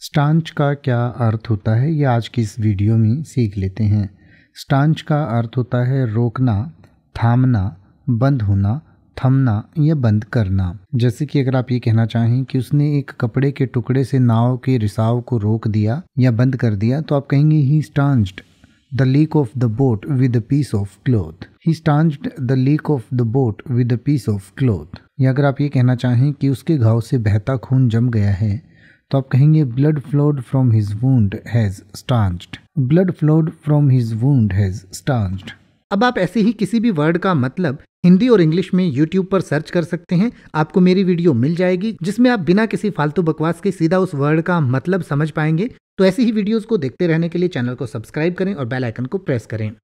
स्टांच का क्या अर्थ होता है ये आज की इस वीडियो में सीख लेते हैं स्टांच का अर्थ होता है रोकना थामना बंद होना थमना या बंद करना जैसे कि अगर आप ये कहना चाहें कि उसने एक कपड़े के टुकड़े से नाव के रिसाव को रोक दिया या बंद कर दिया तो आप कहेंगे he stanched the leak of the boat with a piece of cloth he stanch the leak of the boat with a piece of cloth या अगर आप ये कहना चाहें कि उसके घाव से बहता खून जम गया है तो आप कहेंगे blood flowed from his wound has stanched blood flowed from his wound has stanched अब आप ऐसे ही किसी भी वर्ड का मतलब हिंदी और इंग्लिश में YouTube पर सर्च कर सकते हैं आपको मेरी वीडियो मिल जाएगी जिसमें आप बिना किसी फालतू बकवास के सीधा उस वर्ड का मतलब समझ पाएंगे तो ऐसी ही वीडियोस को देखते रहने के लिए चैनल को सब्सक्राइब करें और बेल आइकन को प्रेस करें